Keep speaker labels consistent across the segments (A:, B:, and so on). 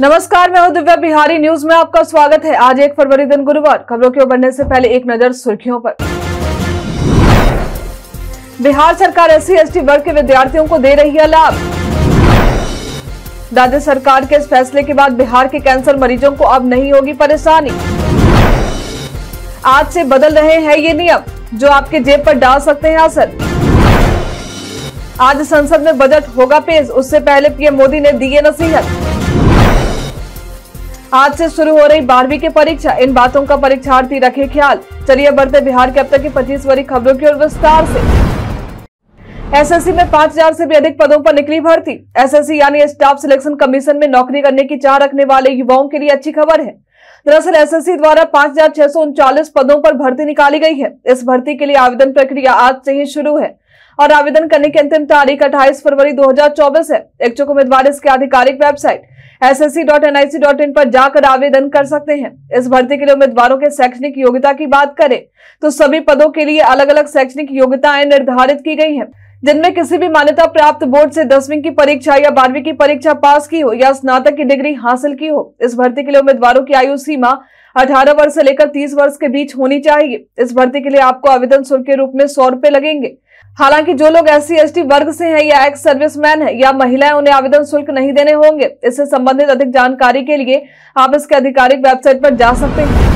A: नमस्कार मैं हूं दिव्या बिहारी न्यूज में आपका स्वागत है आज एक फरवरी दिन गुरुवार खबरों की ओर बढ़ने से पहले एक नजर सुर्खियों पर बिहार सरकार एस सी वर्ग के विद्यार्थियों को दे रही है लाभ राज्य सरकार के इस फैसले के बाद बिहार के कैंसर मरीजों को अब नहीं होगी परेशानी आज से बदल रहे हैं ये नियम जो आपके जेब पर डाल सकते हैं असर आज संसद में बजट होगा पेश उससे पहले पीएम मोदी ने दिए नसीहत आज से शुरू हो रही बारहवीं की परीक्षा इन बातों का परीक्षार्थी रखे ख्याल चलिए बढ़ते बिहार के अब तक की पच्चीस बड़ी खबरों की ओर विस्तार से एसएससी में 5000 से भी अधिक पदों पर निकली भर्ती एसएससी यानी स्टाफ सिलेक्शन कमीशन में नौकरी करने की चाह रखने वाले युवाओं के लिए अच्छी खबर है दरअसल एसएससी द्वारा पांच पदों पर भर्ती निकाली गई है इस भर्ती के लिए आवेदन प्रक्रिया आज से ही शुरू है और आवेदन करने की अंतिम तारीख अट्ठाईस फरवरी 2024 है इच्छुक उम्मीदवार इसके आधिकारिक वेबसाइट एस पर जाकर आवेदन कर सकते हैं इस भर्ती के लिए उम्मीदवारों के शैक्षणिक योग्यता की बात करें तो सभी पदों के लिए अलग अलग शैक्षणिक योग्यताएं निर्धारित की गई हैं जिनमें किसी भी मान्यता प्राप्त बोर्ड से दसवीं की परीक्षा या बारहवीं की परीक्षा पास की हो या स्नातक की डिग्री हासिल की हो इस भर्ती के लिए उम्मीदवारों की आयु सीमा 18 वर्ष से लेकर 30 वर्ष के बीच होनी चाहिए इस भर्ती के लिए आपको आवेदन शुल्क के रूप में सौ रुपए लगेंगे हालांकि जो लोग एस सी वर्ग से हैं या एक्स सर्विसमैन है या महिलाएं उन्हें आवेदन शुल्क नहीं देने होंगे इससे संबंधित अधिक जानकारी के लिए आप इसके आधिकारिक वेबसाइट पर जा सकते हैं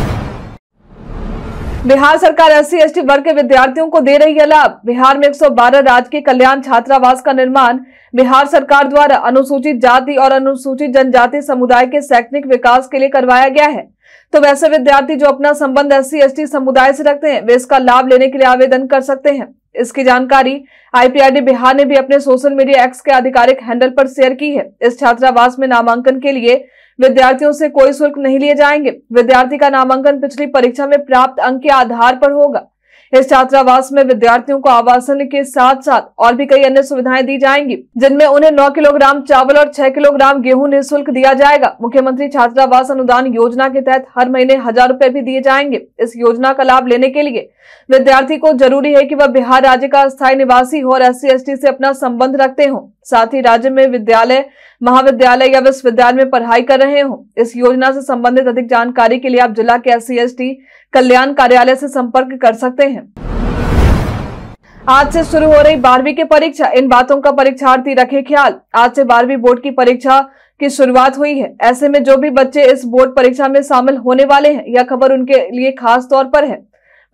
A: बिहार सरकार एस सी वर्ग के विद्यार्थियों को दे रही है लाभ बिहार में 112 राजकीय कल्याण छात्रावास का निर्माण बिहार सरकार द्वारा अनुसूचित जाति और अनुसूचित जनजाति समुदाय के शैक्षणिक विकास के लिए करवाया गया है तो वैसे विद्यार्थी जो अपना संबंध एस सी समुदाय से रखते हैं वे इसका लाभ लेने के लिए आवेदन कर सकते हैं इसकी जानकारी आईपीआईडी बिहार ने भी अपने सोशल मीडिया एक्स के आधिकारिक हैंडल पर शेयर की है इस छात्रावास में नामांकन के लिए विद्यार्थियों से कोई शुल्क नहीं लिए जाएंगे विद्यार्थी का नामांकन पिछली परीक्षा में प्राप्त अंक के आधार पर होगा इस छात्रावास में विद्यार्थियों को आवासन के साथ साथ और भी कई अन्य सुविधाएं दी जाएंगी जिनमें उन्हें नौ किलोग्राम चावल और छह किलोग्राम गेहूं निःशुल्क दिया जाएगा मुख्यमंत्री छात्रावास अनुदान योजना के तहत हर महीने हजार रूपए भी दिए जाएंगे इस योजना का लाभ लेने के लिए विद्यार्थी को जरूरी है की वह बिहार राज्य का स्थायी निवासी हो और एस सी से अपना संबंध रखते हो साथ ही राज्य में विद्यालय महाविद्यालय या विश्वविद्यालय में पढ़ाई कर रहे हो इस योजना से संबंधित अधिक जानकारी के लिए आप जिला के एस सी कल्याण कार्यालय से संपर्क कर सकते हैं आज से शुरू हो रही बारहवीं की परीक्षा इन बातों का परीक्षार्थी रखे ख्याल आज से बारहवीं बोर्ड की परीक्षा की शुरुआत हुई है ऐसे में जो भी बच्चे इस बोर्ड परीक्षा में शामिल होने वाले हैं यह खबर उनके लिए खास तौर पर है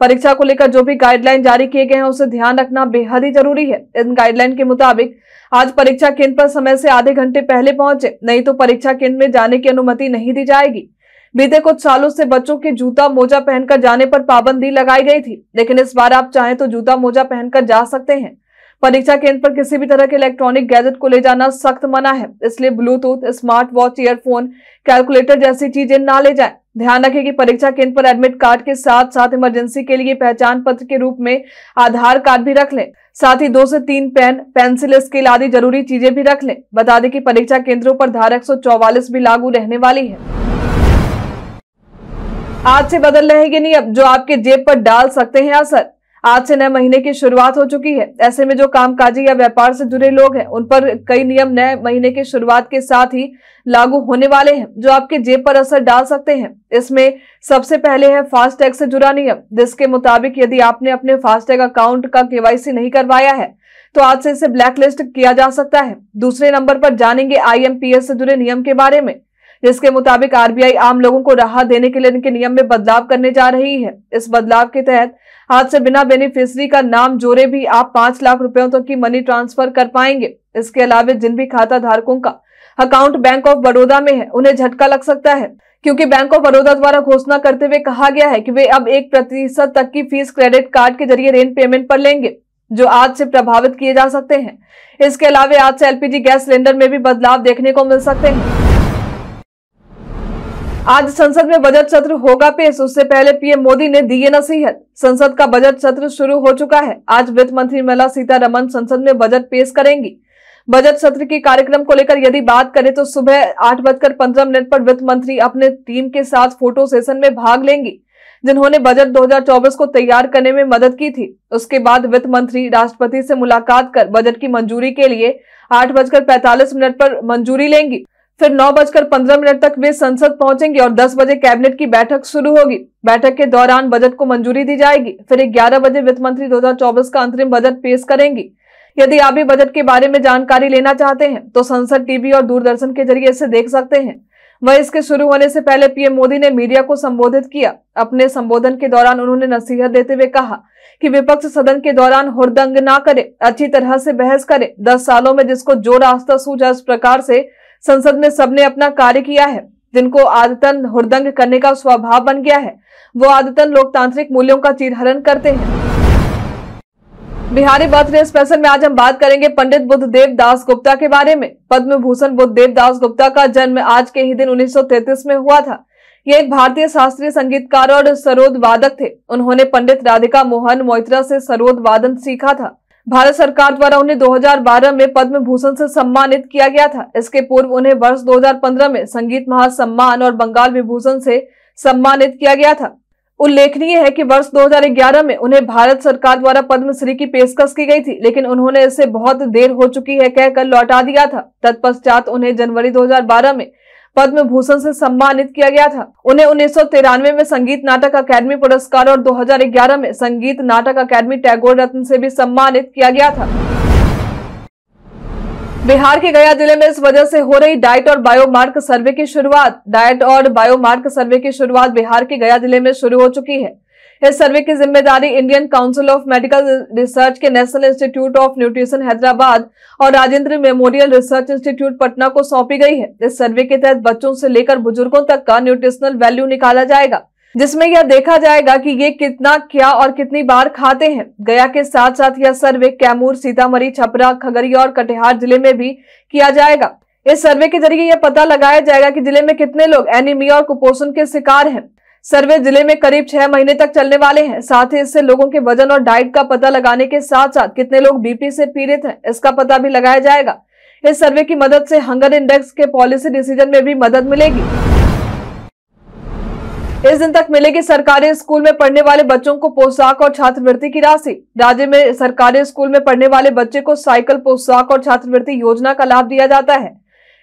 A: परीक्षा को लेकर जो भी गाइडलाइन जारी किए गए हैं उसे ध्यान रखना बेहद ही जरूरी है इन गाइडलाइन के मुताबिक आज परीक्षा केंद्र पर समय से आधे घंटे पहले पहुंचे नहीं तो परीक्षा केंद्र में जाने की अनुमति नहीं दी जाएगी बीते कुछ सालों से बच्चों के जूता मोजा पहनकर जाने पर पाबंदी लगाई गई थी लेकिन इस बार आप चाहें तो जूता मोजा पहनकर जा सकते हैं परीक्षा केंद्र पर किसी भी तरह के इलेक्ट्रॉनिक गैजेट को ले जाना सख्त मना है इसलिए Bluetooth smart watch earphone calculator जैसी चीजें ना ले जाएं। ध्यान रखें कि परीक्षा केंद्र पर एडमिट कार्ड के साथ साथ इमरजेंसी के लिए पहचान पत्र के रूप में आधार कार्ड भी रख लें साथ ही दो से तीन पेन पेंसिल स्केल आदि जरूरी चीजें भी रख लें बता दें कि परीक्षा केंद्रों पर धारा सौ भी लागू रहने वाली है आज से बदल रहेगी नियम जो आपके जेब पर डाल सकते हैं असर आज से नए महीने की शुरुआत हो चुकी है ऐसे में जो कामकाजी या व्यापार से जुड़े लोग हैं उन पर कई नियम नए महीने की शुरुआत के साथ ही लागू होने वाले हैं जो आपके जेब पर असर डाल सकते हैं इसमें सबसे पहले है फास्टैग से जुड़ा नियम जिसके मुताबिक यदि आपने अपने फास्टैग अकाउंट का केवाईसी नहीं करवाया है तो आज से इसे ब्लैकलिस्ट किया जा सकता है दूसरे नंबर पर जानेंगे आई से जुड़े नियम के बारे में जिसके मुताबिक आरबीआई आम लोगों को राहत देने के लिए इनके नियम में बदलाव करने जा रही है इस बदलाव के तहत आज से बिना बेनिफिशरी का नाम जोड़े भी आप पांच लाख रुपयों तक तो की मनी ट्रांसफर कर पाएंगे इसके अलावा जिन भी खाता धारकों का अकाउंट बैंक ऑफ बड़ौदा में है उन्हें झटका लग सकता है क्योंकि बैंक ऑफ बड़ौदा द्वारा घोषणा करते हुए कहा गया है कि वे अब एक प्रतिशत तक की फीस क्रेडिट कार्ड के जरिए ऋण पेमेंट पर लेंगे जो आज से प्रभावित किए जा सकते हैं इसके अलावा आज से एलपीजी गैस सिलेंडर में भी बदलाव देखने को मिल सकते हैं आज संसद में बजट सत्र होगा पेश उससे पहले पीएम मोदी ने दी ये नसीहत संसद का बजट सत्र शुरू हो चुका है आज वित्त मंत्री निर्मला सीतारमन संसद में बजट पेश करेंगी बजट सत्र के कार्यक्रम को लेकर यदि बात करें तो सुबह आठ बजकर पंद्रह मिनट पर वित्त मंत्री अपने टीम के साथ फोटो सेशन में भाग लेंगी जिन्होंने बजट 2024 को तैयार करने में मदद की थी उसके बाद वित्त मंत्री राष्ट्रपति से मुलाकात कर बजट की मंजूरी के लिए आठ बजकर पैंतालीस मिनट पर मंजूरी लेंगी फिर नौ बजकर पंद्रह मिनट तक वे संसद पहुंचेंगे और दस बजे कैबिनेट की बैठक शुरू होगी बैठक के दौरान बजट को मंजूरी दी जाएगी फिर ग्यारह बजे वित्त मंत्री दो का अंतरिम बजट पेश करेंगी यदि आप भी बजट के बारे में जानकारी लेना चाहते हैं तो संसद टीवी और दूरदर्शन के जरिए इसे देख सकते हैं वह इसके शुरू होने से पहले पीएम मोदी ने मीडिया को संबोधित किया अपने संबोधन के दौरान उन्होंने नसीहत देते हुए कहा कि विपक्ष सदन के दौरान हुरदंग ना करे अच्छी तरह से बहस करे दस सालों में जिसको जो रास्ता सूझा उस प्रकार से संसद में सबने अपना कार्य किया है जिनको आदतन हृदंग करने का स्वभाव बन गया है वो आदतन लोकतांत्रिक मूल्यों का चीरहरण करते हैं बिहारी बर्थडे स्पेशल में आज हम बात करेंगे पंडित बुद्ध देव दास गुप्ता के बारे में पद्म भूषण देव दास गुप्ता का जन्म आज के ही दिन 1933 में हुआ था ये एक भारतीय शास्त्रीय संगीतकार और सरोद वादक थे उन्होंने पंडित राधिका मोहन मोइत्रा से सरोद वादन सीखा था भारत सरकार द्वारा उन्हें 2012 में पद्म भूषण से सम्मानित किया गया था इसके पूर्व उन्हें वर्ष 2015 में संगीत महासम्मान और बंगाल विभूषण से सम्मानित किया गया था उल्लेखनीय है कि वर्ष 2011 में उन्हें भारत सरकार द्वारा पद्मश्री की पेशकश की गई थी लेकिन उन्होंने इसे बहुत देर हो चुकी है कहकर लौटा दिया था तत्पश्चात उन्हें जनवरी दो में पद्म भूषण से सम्मानित किया गया था उन्हें उन्नीस में संगीत नाटक अकादमी पुरस्कार और 2011 में संगीत नाटक अकादमी टैगोर रत्न से भी सम्मानित किया गया था बिहार के गया जिले में इस वजह से हो रही डाइट और बायोमार्क सर्वे की शुरुआत डाइट और बायोमार्क सर्वे की शुरुआत बिहार के गया जिले में शुरू हो चुकी है इस सर्वे की जिम्मेदारी Indian Council of Medical Research के National Institute of Nutrition Hyderabad और Rajendra Memorial Research Institute Patna को सौंपी गई है इस सर्वे के तहत बच्चों से लेकर बुजुर्गों तक का न्यूट्रिशनल वैल्यू निकाला जाएगा जिसमें यह देखा जाएगा कि ये कितना क्या और कितनी बार खाते हैं गया के साथ साथ यह सर्वे कैमूर सीतामढ़ी छपरा खगड़िया और कटिहार जिले में भी किया जाएगा इस सर्वे के जरिए यह पता लगाया जाएगा कि जिले में कितने लोग एनीमिया और कुपोषण के शिकार हैं सर्वे जिले में करीब छह महीने तक चलने वाले हैं साथ ही इससे लोगों के वजन और डाइट का पता लगाने के साथ साथ कितने लोग बीपी से पीड़ित हैं इसका पता भी लगाया जाएगा इस सर्वे की मदद से हंगर इंडेक्स के पॉलिसी डिसीजन में भी मदद मिलेगी इस दिन तक मिलेगी सरकारी स्कूल में पढ़ने वाले बच्चों को पोशाक और छात्रवृत्ति की राशि राज्य में सरकारी स्कूल में पढ़ने वाले बच्चे को साइकिल पोशाक और छात्रवृत्ति योजना का लाभ दिया जाता है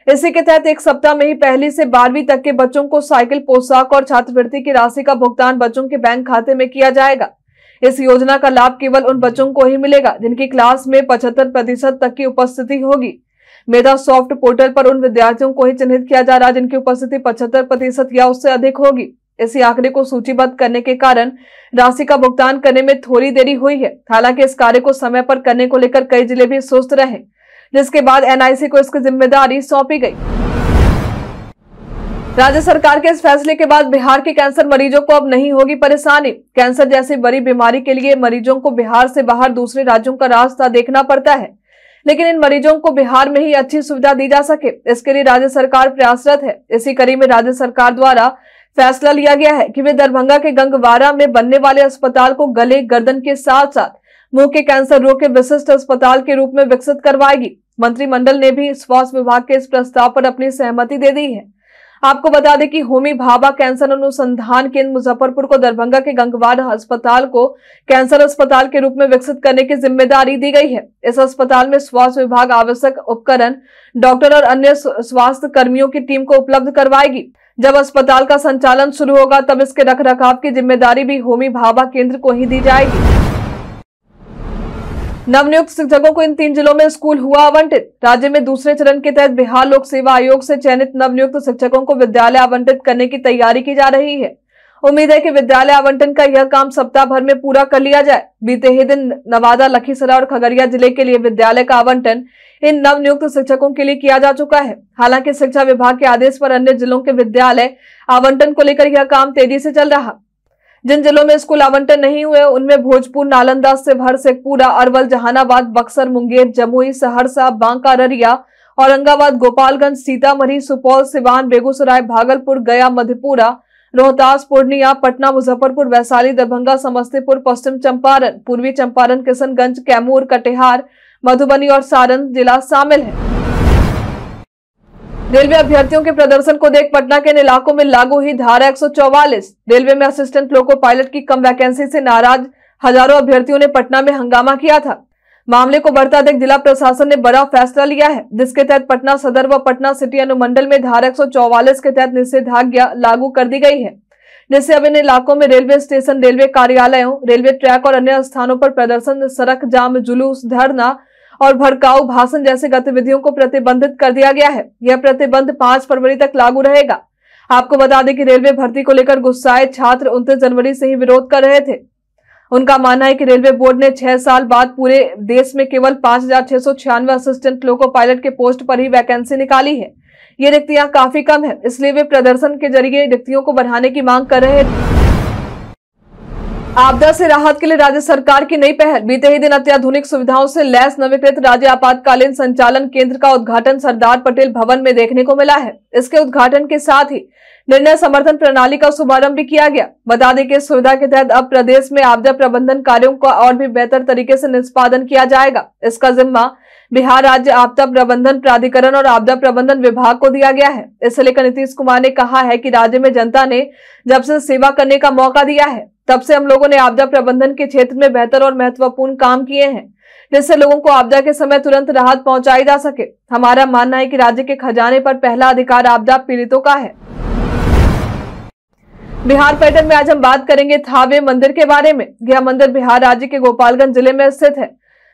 A: इसी के तहत एक सप्ताह में ही पहली से बारहवीं तक के बच्चों को साइकिल पोशाक और छात्रवृत्ति की राशि का भुगतान बच्चों के बैंक खाते में किया जाएगा इस योजना का लाभ केवल उन बच्चों को ही मिलेगा जिनकी क्लास में पचहत्तर प्रतिशत तक की उपस्थिति होगी मेधा सॉफ्ट पोर्टल पर उन विद्यार्थियों को ही चिन्हित किया जा रहा है जिनकी उपस्थिति पचहत्तर प्रतिशत या उससे अधिक होगी इसी आंकड़े को सूचीबद्ध करने के कारण राशि का भुगतान करने में थोड़ी देरी हुई है हालांकि इस कार्य को समय पर करने को लेकर कई जिले भी सुस्त रहे जिसके बाद एनआईसी को इसकी जिम्मेदारी सौंपी गई राज्य सरकार के इस फैसले के बाद बिहार के कैंसर मरीजों को अब नहीं होगी परेशानी कैंसर जैसी बड़ी बीमारी के लिए मरीजों को बिहार से बाहर दूसरे राज्यों का रास्ता देखना पड़ता है लेकिन इन मरीजों को बिहार में ही अच्छी सुविधा दी जा सके इसके लिए राज्य सरकार प्रयासरत है इसी कड़ी में राज्य सरकार द्वारा फैसला लिया गया है कि वे दरभंगा के गंगवारा में बनने वाले अस्पताल को गले गर्दन के साथ साथ मुंह के कैंसर रोग के विशिष्ट अस्पताल के रूप में विकसित करवाएगी मंत्रिमंडल ने भी स्वास्थ्य विभाग के इस प्रस्ताव पर अपनी सहमति दे दी है आपको बता दें कि होमी भाभा कैंसर अनुसंधान केंद्र मुजफ्फरपुर को दरभंगा के गंगवाड़ अस्पताल को कैंसर अस्पताल के रूप में विकसित करने की जिम्मेदारी दी गई है इस अस्पताल में स्वास्थ्य विभाग आवश्यक उपकरण डॉक्टर और अन्य स्वास्थ्य कर्मियों की टीम को उपलब्ध करवाएगी जब अस्पताल का संचालन शुरू होगा तब इसके रख की जिम्मेदारी भी होमी भाभा केंद्र को ही दी जाएगी नवनियुक्त शिक्षकों को इन तीन जिलों में स्कूल हुआ आवंटित राज्य में दूसरे चरण के तहत बिहार लोक सेवा आयोग से चयनित नवनियुक्त शिक्षकों को विद्यालय आवंटित करने की तैयारी की जा रही है उम्मीद है कि विद्यालय आवंटन का यह काम सप्ताह भर में पूरा कर लिया जाए बीते ही दिन नवादा लखीसराय और खगड़िया जिले के लिए विद्यालय का आवंटन इन नवनियुक्त शिक्षकों के लिए किया जा चुका है हालांकि शिक्षा विभाग के आदेश पर अन्य जिलों के विद्यालय आवंटन को लेकर यह काम तेजी से चल रहा जिन जिलों में स्कूल आवंटन नहीं हुए उनमें भोजपुर नालंदा सिवहर शेखपुरा अरवल जहानाबाद बक्सर मुंगेर जमुई सहरसा बांका अररिया औरंगाबाद गोपालगंज सीतामढ़ी सुपौल सिवान बेगूसराय भागलपुर गया मधेपुरा रोहतास पूर्णिया पटना मुजफ्फरपुर वैशाली दरभंगा समस्तीपुर पश्चिम चंपारण पूर्वी चंपारण किशनगंज कैमूर कटिहार मधुबनी और सारण जिला शामिल है रेलवे अभ्यर्थियों के प्रदर्शन को देख पटना के इन इलाकों में लागू हुई धारा 144 रेलवे में असिस्टेंट लोको पायलट की कम वैकेंसी से नाराज हजारों अभ्यर्थियों ने पटना में हंगामा किया था मामले को बढ़ता देख जिला प्रशासन ने बड़ा फैसला लिया है जिसके तहत पटना सदर व पटना सिटी अनुमंडल में धारा एक के तहत निषेधाज्ञा लागू कर दी गई है जिससे अब इन इलाकों में रेलवे स्टेशन रेलवे कार्यालयों रेलवे ट्रैक और अन्य स्थानों पर प्रदर्शन सड़क जाम जुलूस धरना और भड़काऊ भाषण जैसे गतिविधियों को प्रतिबंधित कर दिया गया है यह प्रतिबंध पांच फरवरी तक लागू रहेगा आपको बता दें कि रेलवे भर्ती को लेकर गुस्साए छात्र उनतीस जनवरी से ही विरोध कर रहे थे उनका मानना है कि रेलवे बोर्ड ने छह साल बाद पूरे देश में केवल पांच हजार छह सौ छियानवे असिस्टेंट लोको पायलट के पोस्ट पर ही वैकेंसी निकाली है ये रिक्तियां काफी कम है इसलिए वे प्रदर्शन के जरिए रिक्तियों को बढ़ाने की मांग कर रहे थे आपदा से राहत के लिए राज्य सरकार की नई पहल बीते ही दिन अत्याधुनिक सुविधाओं से लैस नवीकृत राज्य आपातकालीन संचालन केंद्र का उद्घाटन सरदार पटेल भवन में देखने को मिला है इसके उद्घाटन के साथ ही निर्णय समर्थन प्रणाली का शुभारंभ भी किया गया बता दें कि इस सुविधा के तहत अब प्रदेश में आपदा प्रबंधन कार्यो को और भी बेहतर तरीके से निष्पादन किया जाएगा इसका जिम्मा बिहार राज्य आपदा प्रबंधन प्राधिकरण और आपदा प्रबंधन विभाग को दिया गया है इसे लेकर नीतीश कुमार ने कहा है कि राज्य में जनता ने जब से सेवा करने का मौका दिया है तब से हम लोगों ने आपदा प्रबंधन के क्षेत्र में बेहतर और महत्वपूर्ण काम किए हैं जिससे लोगों को आपदा के समय तुरंत राहत पहुंचाई जा सके हमारा मानना है कि राज्य के खजाने पर पहला अधिकार आपदा पीड़ितों का है बिहार पर्यटन में आज हम बात करेंगे थावे मंदिर के बारे में यह मंदिर बिहार राज्य के गोपालगंज जिले में स्थित है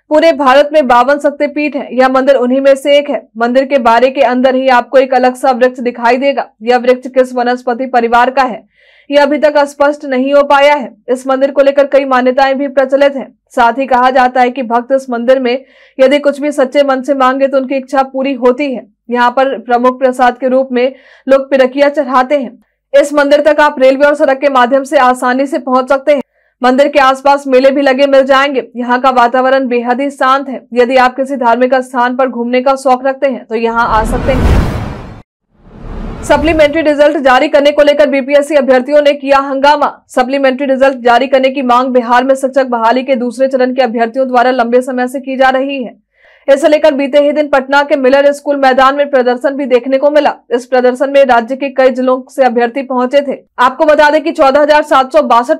A: पूरे भारत में बावन शक्तिपीठ है यह मंदिर उन्हीं में से एक है मंदिर के बारे के अंदर ही आपको एक अलग सा वृक्ष दिखाई देगा यह वृक्ष किस वनस्पति परिवार का है ये अभी तक स्पष्ट नहीं हो पाया है इस मंदिर को लेकर कई मान्यताएं भी प्रचलित हैं साथ ही कहा जाता है कि भक्त इस मंदिर में यदि कुछ भी सच्चे मन से मांगे तो उनकी इच्छा पूरी होती है यहाँ पर प्रमुख प्रसाद के रूप में लोग पिरकिया चढ़ाते हैं इस मंदिर तक आप रेलवे और सड़क के माध्यम से आसानी से पहुंच सकते हैं मंदिर के आसपास मेले भी लगे मिल जाएंगे यहाँ का वातावरण बेहद ही शांत है यदि आप किसी धार्मिक स्थान पर घूमने का शौक रखते हैं तो यहाँ आ सकते हैं सप्लीमेंट्री रिजल्ट जारी करने को लेकर बीपीएससी अभ्यर्थियों ने किया हंगामा सप्लीमेंट्री रिजल्ट जारी करने की मांग बिहार में शिक्षक बहाली के दूसरे चरण के अभ्यर्थियों द्वारा लंबे समय से की जा रही है इसे लेकर बीते ही दिन पटना के मिलर स्कूल मैदान में प्रदर्शन भी देखने को मिला इस प्रदर्शन में राज्य के कई जिलों से अभ्यर्थी पहुंचे थे आपको बता दें कि चौदह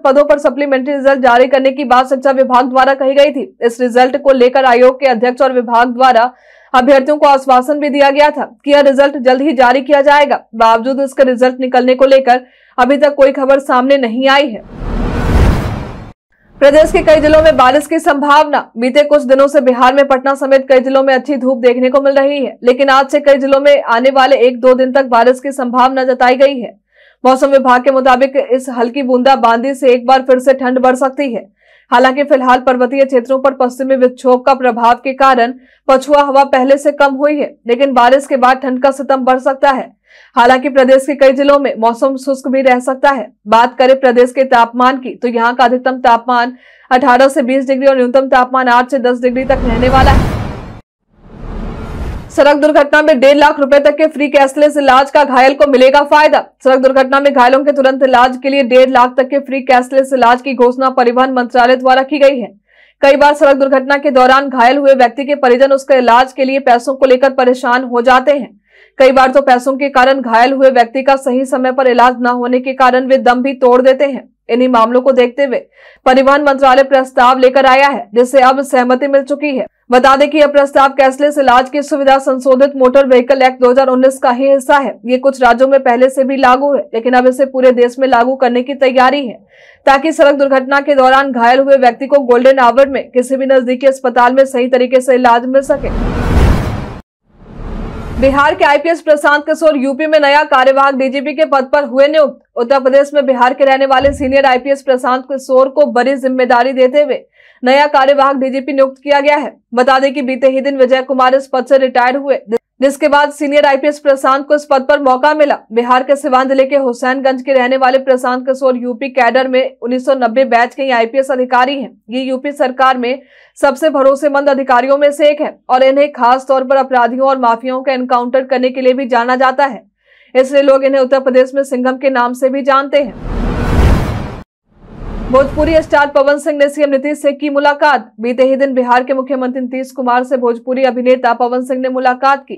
A: पदों पर सप्लीमेंट्री रिजल्ट जारी करने की बात शिक्षा विभाग द्वारा कही गई थी इस रिजल्ट को लेकर आयोग के अध्यक्ष और विभाग द्वारा अभ्यर्थियों को आश्वासन भी दिया गया था कि यह रिजल्ट जल्द ही जारी किया जाएगा बावजूद इसके रिजल्ट निकलने को लेकर अभी तक कोई खबर सामने नहीं आई है प्रदेश के कई जिलों में बारिश की संभावना बीते कुछ दिनों से बिहार में पटना समेत कई जिलों में अच्छी धूप देखने को मिल रही है लेकिन आज से कई जिलों में आने वाले एक दो दिन तक बारिश की संभावना जताई गई है मौसम विभाग के मुताबिक इस हल्की बूंदाबांदी से एक बार फिर से ठंड बढ़ सकती है हालांकि फिलहाल पर्वतीय क्षेत्रों पर पश्चिमी विक्षोभ का प्रभाव के कारण पछुआ हवा पहले से कम हुई है लेकिन बारिश के बाद ठंड का सितम बढ़ सकता है हालांकि प्रदेश के कई जिलों में मौसम शुष्क भी रह सकता है बात करें प्रदेश के तापमान की तो यहाँ का अधिकतम तापमान 18 से 20 डिग्री और न्यूनतम तापमान 8 से 10 डिग्री तक रहने वाला है सड़क दुर्घटना में डेढ़ लाख रुपए तक के फ्री कैशलेस इलाज का घायल को मिलेगा फायदा सड़क दुर्घटना में घायलों के तुरंत इलाज के लिए डेढ़ लाख तक के फ्री कैशलेस इलाज की घोषणा परिवहन मंत्रालय द्वारा की गई है कई बार सड़क दुर्घटना के दौरान घायल हुए व्यक्ति के परिजन उसके इलाज के लिए पैसों को लेकर परेशान हो जाते हैं कई बार तो पैसों के कारण घायल हुए व्यक्ति का सही समय पर इलाज न होने के कारण वे दम भी तोड़ देते हैं इन्हीं मामलों को देखते हुए परिवहन मंत्रालय प्रस्ताव लेकर आया है जिससे अब सहमति मिल चुकी है बता दें कि यह प्रस्ताव कैशलेस इलाज की सुविधा संशोधित मोटर व्हीकल एक्ट 2019 का ही हिस्सा है ये कुछ राज्यों में पहले से भी लागू है लेकिन अब इसे पूरे देश में लागू करने की तैयारी है ताकि सड़क दुर्घटना के दौरान घायल हुए व्यक्ति को गोल्डन आवर में किसी भी नजदीकी अस्पताल में सही तरीके से इलाज मिल सके बिहार के आईपीएस प्रशांत किशोर यूपी में नया कार्यवाहक डीजीपी के पद पर हुए नियुक्त उत्तर प्रदेश में बिहार के रहने वाले सीनियर आईपीएस प्रशांत किशोर को बड़ी जिम्मेदारी देते हुए नया कार्यवाहक डीजीपी नियुक्त किया गया है बता दें कि बीते ही दिन विजय कुमार इस पद से रिटायर हुए जिसके बाद सीनियर आईपीएस प्रशांत को इस पद पर मौका मिला बिहार के सिवान जिले के हुसैनगंज के रहने वाले प्रशांत कसोर यूपी कैडर में 1990 बैच के आईपीएस अधिकारी हैं ये यूपी सरकार में सबसे भरोसेमंद अधिकारियों में से एक है और इन्हें खास तौर पर अपराधियों और माफियाओं का एनकाउंटर करने के लिए भी जाना जाता है इसलिए लोग इन्हें उत्तर प्रदेश में सिंघम के नाम से भी जानते हैं भोजपुरी स्टार पवन सिंह ने सीएम नीतीश से की मुलाकात बीते ही दिन बिहार के मुख्यमंत्री नीतीश कुमार से भोजपुरी अभिनेता पवन सिंह ने मुलाकात की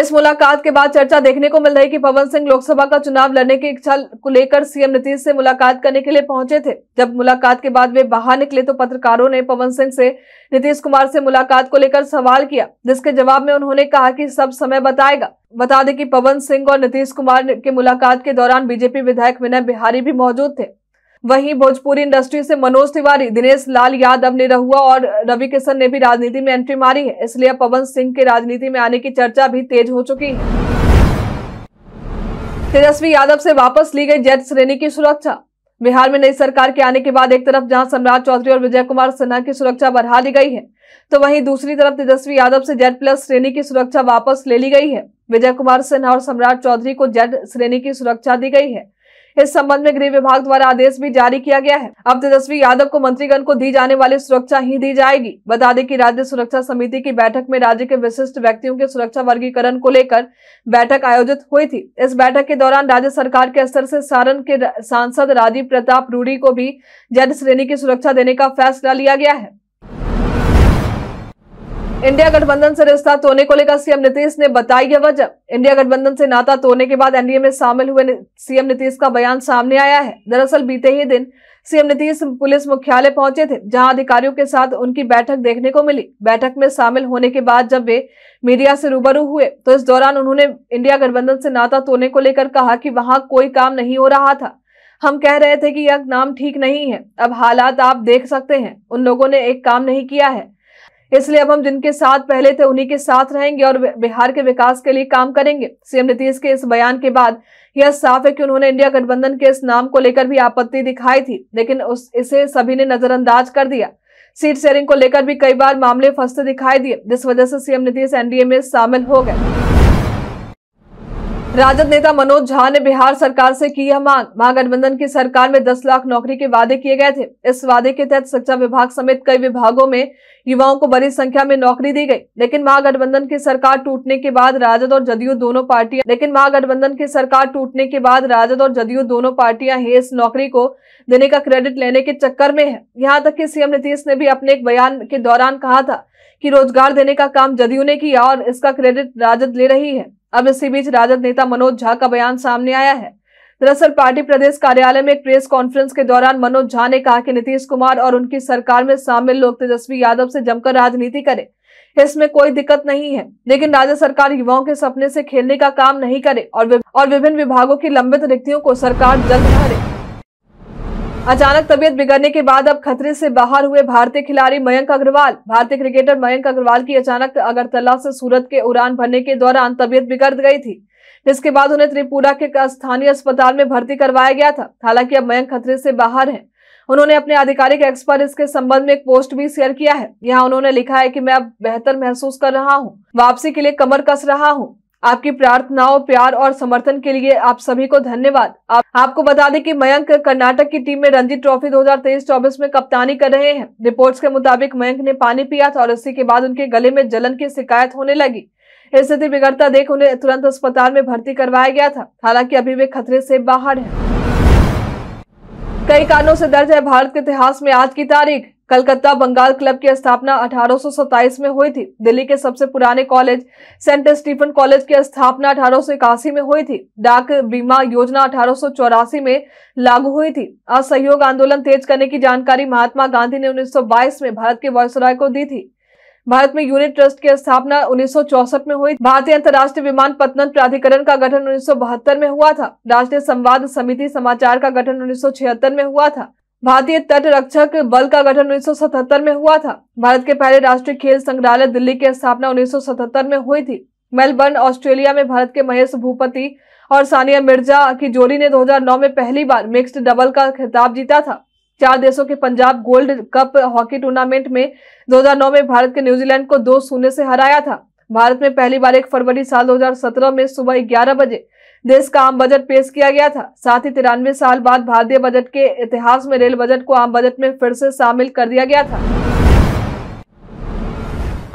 A: इस मुलाकात के बाद चर्चा देखने को मिल रही कि पवन सिंह लोकसभा का चुनाव लड़ने की इच्छा को लेकर सीएम नीतीश से मुलाकात करने के लिए पहुंचे थे जब मुलाकात के बाद वे बाहर निकले तो पत्रकारों ने पवन सिंह से नीतीश कुमार से मुलाकात को लेकर सवाल किया जिसके जवाब में उन्होंने कहा कि सब समय बताएगा बता दें कि पवन सिंह और नीतीश कुमार के मुलाकात के दौरान बीजेपी विधायक विनय बिहारी भी मौजूद थे वहीं भोजपुरी इंडस्ट्री से मनोज तिवारी दिनेश लाल यादव ने रहुआ और रवि किशन ने भी राजनीति में एंट्री मारी है इसलिए पवन सिंह के राजनीति में आने की चर्चा भी तेज हो चुकी है तेजस्वी यादव से वापस ली गई जेट श्रेणी की सुरक्षा बिहार में नई सरकार के आने के बाद एक तरफ जहां सम्राट चौधरी और विजय कुमार सिन्हा की सुरक्षा बढ़ा दी गई है तो वहीं दूसरी तरफ तेजस्वी यादव से जेड प्लस श्रेणी की सुरक्षा वापस ले ली गई है विजय कुमार सिन्हा और सम्राट चौधरी को जेड श्रेणी की सुरक्षा दी गई है इस संबंध में गृह विभाग द्वारा आदेश भी जारी किया गया है अब तेजस्वी यादव को मंत्रीगण को दी जाने वाली सुरक्षा ही दी जाएगी बता दें कि राज्य सुरक्षा समिति की बैठक में राज्य के विशिष्ट व्यक्तियों के सुरक्षा वर्गीकरण को लेकर बैठक आयोजित हुई थी इस बैठक के दौरान राज्य सरकार के स्तर से सारण के सांसद राजीव प्रताप रूढ़ी को भी जैद श्रेणी की सुरक्षा देने का फैसला लिया गया है इंडिया गठबंधन से रिश्ता तोड़ने को लेकर सीएम नीतीश ने बताई है वजह इंडिया गठबंधन से नाता तोड़ने के बाद एनडीए में शामिल हुए सीएम नीतीश का बयान सामने आया है दरअसल बीते ही दिन सीएम नीतीश पुलिस मुख्यालय पहुंचे थे जहां अधिकारियों के साथ उनकी बैठक देखने को मिली बैठक में शामिल होने के बाद जब वे मीडिया से रूबरू हुए तो इस दौरान उन्होंने इंडिया गठबंधन से नाता तोड़ने को लेकर कहा कि वहां कोई काम नहीं हो रहा था हम कह रहे थे कि यह नाम ठीक नहीं है अब हालात आप देख सकते हैं उन लोगों ने एक काम नहीं किया है इसलिए अब हम जिनके साथ पहले थे उन्हीं के साथ रहेंगे और बिहार के विकास के लिए काम करेंगे सीएम नीतीश के इस बयान के बाद यह साफ है कि उन्होंने इंडिया गठबंधन के इस नाम को लेकर भी आपत्ति दिखाई थी लेकिन उस इसे सभी ने नजरअंदाज कर दिया सीट शेयरिंग को लेकर भी कई बार मामले फंसते दिखाई दिए जिस वजह से सीएम नीतीश एनडीए में शामिल हो गए राजद नेता मनोज झा ने बिहार सरकार से की यह मांग महागठबंधन की सरकार में 10 लाख नौकरी के वादे किए गए थे इस वादे के तहत शिक्षा विभाग समेत कई विभागों में युवाओं को बड़ी संख्या में नौकरी दी गई लेकिन महागठबंधन की सरकार टूटने के बाद राजद और जदयू दोनों पार्टियां लेकिन महागठबंधन की सरकार टूटने के बाद राजद और जदयू दोनों पार्टियां ही इस नौकरी को देने का क्रेडिट लेने के चक्कर में है यहाँ तक की सीएम नीतीश ने भी अपने एक बयान के दौरान कहा था कि रोजगार देने का काम जदयू ने किया और इसका क्रेडिट राजद ले रही है अब इसी बीच राजद नेता मनोज झा का बयान सामने आया है दरअसल पार्टी प्रदेश कार्यालय में एक प्रेस कॉन्फ्रेंस के दौरान मनोज झा ने कहा कि नीतीश कुमार और उनकी सरकार में शामिल लोग तेजस्वी यादव से जमकर राजनीति करें इसमें कोई दिक्कत नहीं है लेकिन राज्य सरकार युवाओं के सपने से खेलने का काम नहीं करे और विभिन्न विभागों की लंबित रिक्तियों को सरकार जल्द भरे अचानक तबीयत बिगड़ने के बाद अब खतरे से बाहर हुए भारतीय खिलाड़ी मयंक अग्रवाल भारतीय क्रिकेटर मयंक अग्रवाल की अचानक अगरतला से सूरत के उड़ान भरने के दौरान तबीयत बिगड़ गई थी जिसके बाद उन्हें त्रिपुरा के स्थानीय अस्पताल में भर्ती करवाया गया था हालांकि अब मयंक खतरे से बाहर है उन्होंने अपने आधिकारिक एक्सपर्ट इसके संबंध में एक पोस्ट भी शेयर किया है यहाँ उन्होंने लिखा है की मैं अब बेहतर महसूस कर रहा हूँ वापसी के लिए कमर कस रहा हूँ आपकी प्रार्थनाओं प्यार और समर्थन के लिए आप सभी को धन्यवाद आप, आपको बता दें कि मयंक कर्नाटक की टीम में रणजी ट्रॉफी 2023-24 में कप्तानी कर रहे हैं रिपोर्ट्स के मुताबिक मयंक ने पानी पिया था और इसी के बाद उनके गले में जलन की शिकायत होने लगी स्थिति बिगड़ता देख उन्हें तुरंत अस्पताल में भर्ती करवाया गया था हालांकि अभी वे खतरे से बाहर है कई कारणों से दर्ज है भारत के इतिहास में आज की तारीख कलकत्ता बंगाल क्लब की स्थापना 1827 में हुई थी दिल्ली के सबसे पुराने कॉलेज सेंट स्टीफन कॉलेज की स्थापना अठारह में हुई थी डाक बीमा योजना अठारह में लागू हुई थी असहयोग आंदोलन तेज करने की जानकारी महात्मा गांधी ने 1922 में भारत के वायसराय को दी थी भारत में यूनिट ट्रस्ट की स्थापना उन्नीस में हुई भारतीय अंतर्राष्ट्रीय विमान पतन प्राधिकरण का गठन उन्नीस में हुआ था राष्ट्रीय संवाद समिति समाचार का गठन उन्नीस में हुआ था भारतीय तट रक्षक बल का गठन 1977 में हुआ था भारत के पहले राष्ट्रीय खेल संग्रहालय दिल्ली की स्थापना 1977 में हुई थी मेलबर्न ऑस्ट्रेलिया में भारत के महेश भूपति और सानिया मिर्जा की जोड़ी ने 2009 में पहली बार मिक्स्ड डबल का खिताब जीता था चार देशों के Punjab Gold Cup hockey tournament में दो में भारत के न्यूजीलैंड को दो शून्य से हराया था भारत में पहली बार एक फरवरी साल दो में सुबह ग्यारह बजे देश का आम बजट पेश किया गया था साथ ही तिरानवे साल बाद भारतीय बजट के इतिहास में रेल बजट को आम बजट में फिर से शामिल कर दिया गया था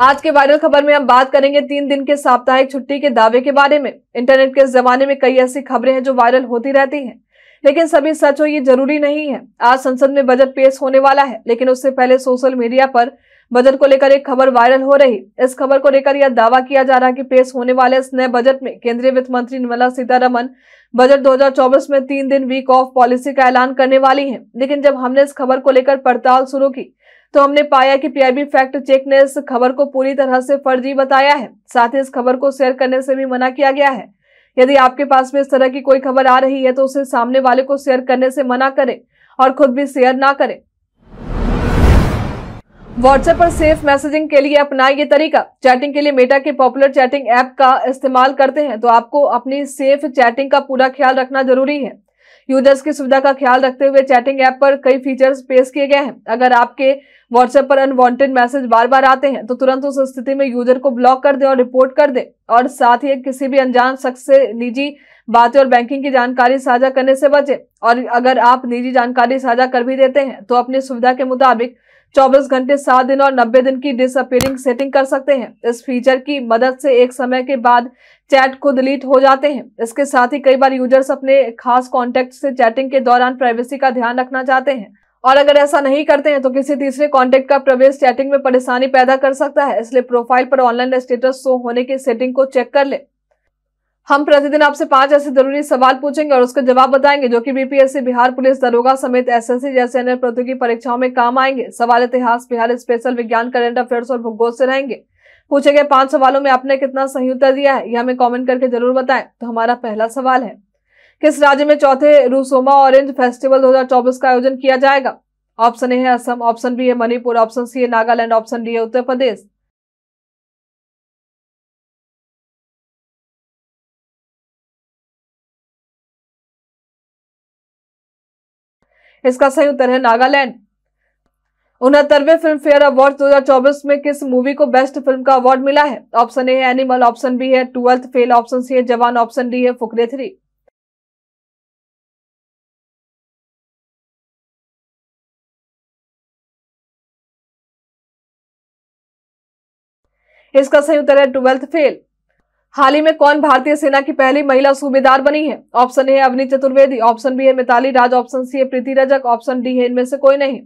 A: आज के वायरल खबर में हम बात करेंगे तीन दिन के साप्ताहिक छुट्टी के दावे के बारे में इंटरनेट के जमाने में कई ऐसी खबरें हैं जो वायरल होती रहती हैं लेकिन सभी सच हो ये जरूरी नहीं है आज संसद में बजट पेश होने वाला है लेकिन उससे पहले सोशल मीडिया पर बजट को लेकर एक खबर वायरल हो रही इस खबर को लेकर यह दावा किया जा रहा है कि पेश होने वाले इस नए बजट में केंद्रीय वित्त मंत्री निर्मला सीतारमन बजट 2024 में तीन दिन वीक ऑफ पॉलिसी का ऐलान करने वाली है लेकिन जब हमने इस खबर को लेकर पड़ताल शुरू की तो हमने पाया कि पीआईबी फैक्ट चेक ने इस खबर को पूरी तरह से फर्जी बताया है साथ ही इस खबर को शेयर करने से भी मना किया गया है यदि आपके पास में इस तरह की कोई खबर आ रही है तो उसे सामने वाले को शेयर करने से मना करें और खुद भी शेयर ना करें व्हाट्सएप पर सेफ मैसेजिंग के लिए अपनाए ये तरीका चैटिंग के लिए मेटा के पॉपुलर चैटिंग ऐप का इस्तेमाल करते हैं तो आपको अपनी सेफ चैटिंग का पूरा ख्याल रखना जरूरी है यूजर्स की सुविधा का ख्याल रखते हुए चैटिंग ऐप पर कई फीचर्स पेश किए गए हैं अगर आपके व्हाट्सएप पर अनवांटेड मैसेज बार बार आते हैं तो तुरंत उस स्थिति में यूजर को ब्लॉक कर दें और रिपोर्ट कर दें और साथ ही किसी भी अनजान शख्स से निजी बातें और बैंकिंग की जानकारी साझा करने से बचें और अगर आप निजी जानकारी साझा कर भी देते हैं तो अपनी सुविधा के मुताबिक चौबीस घंटे सात दिन और नब्बे दिन की डिसअपियरिंग सेटिंग कर सकते हैं इस फीचर की मदद से एक समय के बाद चैट को डिलीट हो जाते हैं इसके साथ ही कई बार यूजर्स अपने खास कॉन्टेक्ट से चैटिंग के दौरान प्राइवेसी का ध्यान रखना चाहते हैं और अगर ऐसा नहीं करते हैं तो किसी तीसरे कॉन्टेक्ट का प्रवेश चैटिंग में परेशानी पैदा कर सकता है इसलिए प्रोफाइल पर ऑनलाइन स्टेटस शो होने की सेटिंग को चेक कर ले हम प्रतिदिन आपसे पांच ऐसे जरूरी सवाल पूछेंगे और उसके जवाब बताएंगे जो कि बीपीएससी बिहार पुलिस दरोगा समेत एसएससी जैसे अन्य प्रतियोगी परीक्षाओं में काम आएंगे सवाल इतिहास बिहार स्पेशल विज्ञान करेंट अफेयर्स और भूगोल से रहेंगे पूछे गए पांच सवालों में आपने कितना सही उत्तर दिया है यह हमें कॉमेंट करके जरूर बताएं तो हमारा पहला सवाल है किस राज्य में चौथे रूसोमा ऑरेंज फेस्टिवल दो का आयोजन किया जाएगा ऑप्शन ए है असम ऑप्शन बी है मणिपुर ऑप्शन सी है नागालैंड ऑप्शन डी है उत्तर प्रदेश इसका सही उत्तर है नागालैंड उनहत्तरवे फिल्म फेयर अवार्ड 2024 में किस मूवी को बेस्ट फिल्म का अवार्ड मिला है ऑप्शन ए है एनिमल ऑप्शन बी है ट्वेल्थ फेल ऑप्शन सी है जवान ऑप्शन डी है फुकरे थ्री इसका सही उत्तर है ट्वेल्थ फेल हाल ही में कौन भारतीय सेना की पहली महिला सूबेदार बनी है ऑप्शन ए है अवनी चतुर्वेदी ऑप्शन बी है मिताली राज ऑप्शन सी है प्रीति रजक ऑप्शन डी है इनमें से कोई नहीं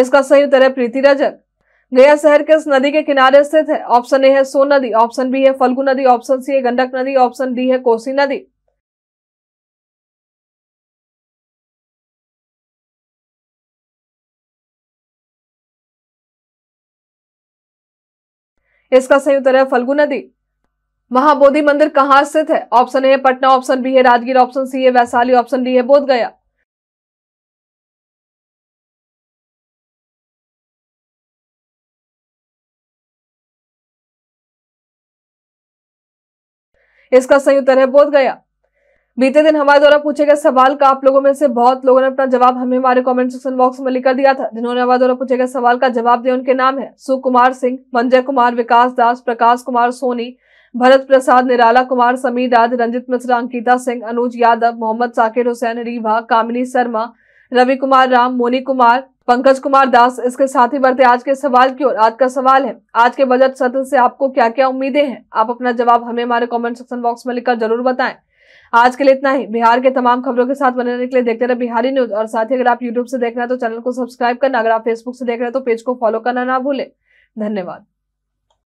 A: इसका सही उत्तर है प्रीति रजक गया शहर किस नदी के किनारे स्थित है ऑप्शन ए है सोन नदी ऑप्शन बी है फल्गु नदी ऑप्शन सी है गंडक नदी ऑप्शन डी है कोसी नदी इसका सही उत्तर है फल्गु नदी महाबोधि मंदिर कहाँ स्थित है option A Patna option B है राजगीर ऑप्शन सी है वैशाली ऑप्शन डी है बोध गया इसका सही उत्तर है बोध गया बीते दिन हमारे द्वारा पूछे गए सवाल का आप लोगों में से बहुत लोगों ने अपना जवाब हमें हमारे कमेंट सेक्शन बॉक्स में लिखकर दिया था जिन्होंने हमारे द्वारा पूछे गए सवाल का जवाब दिया उनके नाम है सुकुमार सिंह मंजय कुमार विकास दास प्रकाश कुमार सोनी भरत प्रसाद निराला कुमार समीर राज रंजित मिश्रा अंकिता सिंह अनुज यादव मोहम्मद साकिर हुसैन रीवा कामिनी शर्मा रवि कुमार राम मोनी कुमार पंकज कुमार दास इसके साथ ही बढ़ते आज के सवाल की ओर आज का सवाल है आज के बजट सत्र से आपको क्या क्या उम्मीदें हैं आप अपना जवाब हमें हमारे कमेंट सेक्शन बॉक्स में लिखकर जरूर बताएं आज के लिए इतना ही बिहार के तमाम खबरों के साथ बने रहने के लिए देखते रहे बिहारी न्यूज और साथ ही अगर आप यूट्यूब से देख रहे हैं तो चैनल को सब्सक्राइब करना अगर आप फेसबुक से देख रहे हैं तो पेज को फॉलो करना ना भूलें धन्यवाद